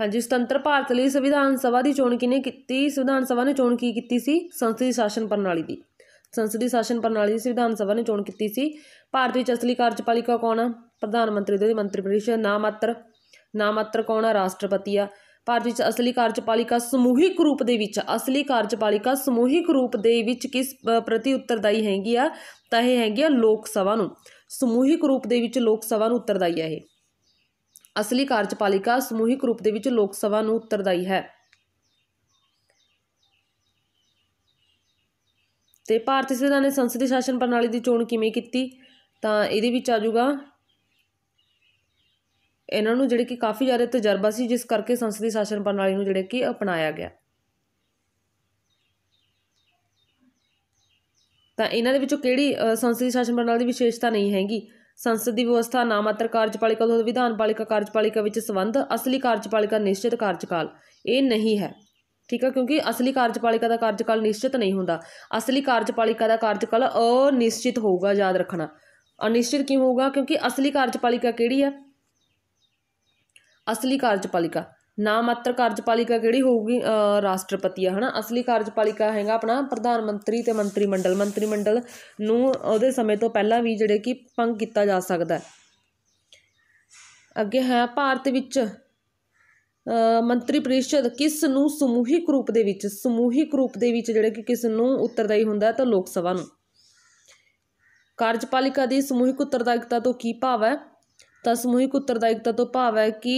ਹਾਂਜੀ ਸੁਤੰਤਰ ਭਾਰਤ ਲਈ ਸੰਵਿਧਾਨ ਸਭਾ ਦੀ ਚੋਣ ਕਿਨੇ ਕੀਤੀ ਸੰਵਿਧਾਨ ਸਭਾ ਨੇ ਚੋਣ ਕੀ ਕੀਤੀ ਸੀ ਸੰਸਦੀ ਸ਼ਾਸਨ ਪ੍ਰਣਾਲੀ ਦੀ ਸੰਸਦੀ ਸ਼ਾਸਨ ਪ੍ਰਣਾਲੀ ਦੀ ਸੰਵਿਧਾਨ ਸਭਾ ਨੇ ਚੋਣ ਕੀਤੀ ਸੀ ਭਾਰਤ ਵਿੱਚ ਅਸਲੀ ਕਾਰਜਪਾਲਿਕਾ ਕੌਣ ਆ ਪ੍ਰਧਾਨ ਮੰਤਰੀ ਦੇ ਮੰਤਰੀ ਪਰਿਸ਼ਦ ਨਾ ਮਾਤਰ ਨਾ ਮਾਤਰ ਕੌਣ ਆ ਰਾਸ਼ਟਰਪਤੀ ਆ ਭਾਰਤ ਵਿੱਚ ਅਸਲੀ ਕਾਰਜਪਾਲਿਕਾ ਸਮੂਹਿਕ ਰੂਪ ਦੇ ਵਿੱਚ ਅਸਲੀ ਕਾਰਜਪਾਲਿਕਾ ਸਮੂਹਿਕ ਰੂਪ ਦੇ ਵਿੱਚ ਕਿਸ ਪ੍ਰਤੀ ਉੱਤਰਦਾਈ ਹੈਗੀ ਆ ਤਾਂ ਇਹ ਹੈਗੀ ਆ ਲੋਕ ਸਭਾ ਨੂੰ ਸਮੂਹਿਕ ਰੂਪ ਦੇ ਵਿੱਚ ਲੋਕ ਸਭਾ ਨੂੰ ਉੱਤਰਦਾਈ ਹੈ ਇਹ ਅਸਲੀ ਕਾਰਜਪਾਲਿਕਾ ਸਮੂਹਿਕ ਰੂਪ ਦੇ ਵਿੱਚ ਲੋਕ ਸਭਾ ਨੂੰ ਉੱਤਰਦਾਈ ਹੈ ਤੇ ਭਾਰਤੀ ਸੰਵਿਧਾਨ ਨੇ ਸੰਸਦੀ ਸ਼ਾਸਨ ਪ੍ਰਣਾਲੀ ਦੀ ਚੋਣ ਕਿਵੇਂ ਕੀਤੀ ਤਾਂ ਇਹਦੇ ਵਿੱਚ ਆ ਜਾਊਗਾ ਇਹਨਾਂ ਨੂੰ ਜਿਹੜੇ ਕਿ ਕਾਫੀ ਜ਼ਿਆਦਾ ਤਜਰਬਾ ਸੀ ਜਿਸ ਕਰਕੇ ਸੰਸਦੀ ਸ਼ਾਸਨ ਪ੍ਰਣਾਲੀ ਨੂੰ ਜਿਹੜੇ ਕਿ ਅਪਣਾਇਆ ਗਿਆ ਤਾਂ ਇਹਨਾਂ ਦੇ ਵਿੱਚੋਂ ਕਿਹੜੀ ਸੰਸਦੀ ਸ਼ਾਸਨ ਪ੍ਰਣਾਲੀ ਦੀ ਵਿਸ਼ੇਸ਼ਤਾ ਨਹੀਂ ਹੈਗੀ ਸੰਸਦ ਦੀ ਵਿਵਸਥਾ ਨਾ ਕਾਰਜਪਾਲਿਕਾ ਤੋਂ ਵਿਧਾਨ ਪਾਲਿਕਾ ਕਾਰਜਪਾਲਿਕਾ ਵਿੱਚ ਸੰਬੰਧ ਅਸਲੀ ਕਾਰਜਪਾਲਿਕਾ ਨਿਸ਼ਚਿਤ ਕਾਰਜਕਾਲ ਇਹ ਨਹੀਂ ਹੈ ਠੀਕ ਹੈ ਕਿਉਂਕਿ ਅਸਲੀ ਕਾਰਜਪਾਲਿਕਾ ਦਾ ਕਾਰਜਕਾਲ ਨਿਸ਼ਚਿਤ ਨਹੀਂ ਹੁੰਦਾ ਅਸਲੀ ਕਾਰਜਪਾਲਿਕਾ ਦਾ ਕਾਰਜਕਾਲ ਅਨਿਸ਼ਚਿਤ ਹੋਊਗਾ ਯਾਦ ਰੱਖਣਾ ਅਨਿਸ਼ਚਿਤ ਕਿਉਂ ਹੋਊਗਾ ਕਿਉਂਕਿ ਅਸਲੀ ਕਾਰਜਪਾਲਿਕਾ ਕਿਹੜੀ ਹੈ ਅਸਲੀ ਕਾਰਜਪਾਲਿਕਾ ਨਾ ਮਾਤਰ ਕਾਰਜਪਾਲਿਕਾ ਕਿਹੜੀ ਹੋਊਗੀ ਰਾਸ਼ਟਰਪਤੀ ਆ ਹਨਾ ਅਸਲੀ ਕਾਰਜਪਾਲਿਕਾ ਹੈਗਾ ਆਪਣਾ ਪ੍ਰਧਾਨ ਮੰਤਰੀ ਤੇ ਮੰਤਰੀ ਮੰਡਲ ਮੰਤਰੀ ਮੰਡਲ ਨੂੰ ਉਹਦੇ ਸਮੇਂ ਤੋਂ ਪਹਿਲਾਂ ਵੀ ਜਿਹੜੇ ਕਿ ਭੰਗ ਕੀਤਾ ਜਾ ਸਕਦਾ ਹੈ ਅੱਗੇ ਹੈ ਭਾਰਤ ਵਿੱਚ ਮੰਤਰੀ ਪ੍ਰੀਸ਼ਦ ਕਿਸ ਨੂੰ ਸਮੂਹਿਕ ਰੂਪ ਦੇ ਵਿੱਚ ਸਮੂਹਿਕ ਰੂਪ ਦੇ ਵਿੱਚ ਜਿਹੜੇ ਕਿ ਕਿਸ ਨੂੰ ਉੱਤਰਦਾਈ ਹੁੰਦਾ ਤਾਂ ਲੋਕ ਸਭਾ ਨੂੰ ਕਾਰਜਪਾਲਿਕਾ ਦੀ ਸਮੂਹਿਕ ਉੱਤਰਦਾਇਕਤਾ ਤੋਂ ਕੀ ਭਾਵ ਹੈ ਤਾਂ ਸਮੂਹਿਕ ਉੱਤਰਦਾਇਕਤਾ ਤੋਂ ਭਾਵ ਹੈ ਕਿ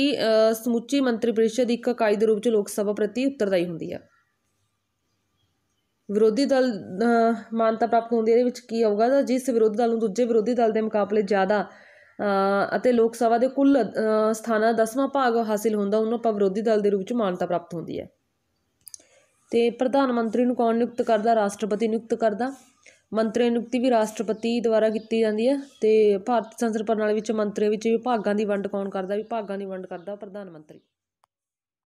ਸਮੁੱਚੀ ਮੰਤਰੀ ਪਰਿਸ਼ਦ ਇੱਕ ਇਕਾਈ ਦੇ ਰੂਪ ਵਿੱਚ ਲੋਕ ਸਭਾ ਪ੍ਰਤੀ ਉੱਤਰਦਾਈ ਹੁੰਦੀ ਹੈ ਵਿਰੋਧੀ ਦਲ ਮਾਨਤਾ ਪ੍ਰਾਪਤ ਹੁੰਦੀ ਹੈ ਇਹਦੇ ਵਿੱਚ ਕੀ ਆਊਗਾ ਤਾਂ ਜਿਸ ਵਿਰੋਧੀ ਦਲ ਨੂੰ ਦੂਜੇ ਵਿਰੋਧੀ ਦਲ ਦੇ ਮੁਕਾਬਲੇ ਜ਼ਿਆਦਾ ਅਤੇ ਲੋਕ ਸਭਾ ਦੇ ਕੁੱਲ ਸਥਾਨਾਂ ਦਾ 10ਵਾਂ ਭਾਗ ਹਾਸਿਲ ਹੁੰਦਾ ਉਹਨੂੰ ਆਪਾਂ ਵਿਰੋਧੀ ਦਲ ਦੇ ਰੂਪ ਵਿੱਚ ਮਾਨਤਾ ਪ੍ਰਾਪਤ ਹੁੰਦੀ ਹੈ ਤੇ ਪ੍ਰਧਾਨ ਮੰਤਰੀ ਨੂੰ ਕੌਣ ਨਿਯੁਕਤ ਕਰਦਾ ਰਾਸ਼ਟਰਪਤੀ ਨਿਯੁਕਤ ਕਰਦਾ ਮੰਤਰੀ ਨਿਯੁਕਤੀ ਵੀ ਰਾਸ਼ਟਰਪਤੀ ਦੁਆਰਾ ਕੀਤੀ ਜਾਂਦੀ ਹੈ ਤੇ ਭਾਰਤ ਸੰਸਦ ਪ੍ਰਣਾਲੀ ਵਿੱਚ ਮੰਤਰੀ ਵਿੱਚ ਵਿਭਾਗਾਂ ਦੀ ਵੰਡ ਕੌਣ ਕਰਦਾ ਵਿਭਾਗਾਂ ਦੀ ਵੰਡ ਕਰਦਾ ਪ੍ਰਧਾਨ ਮੰਤਰੀ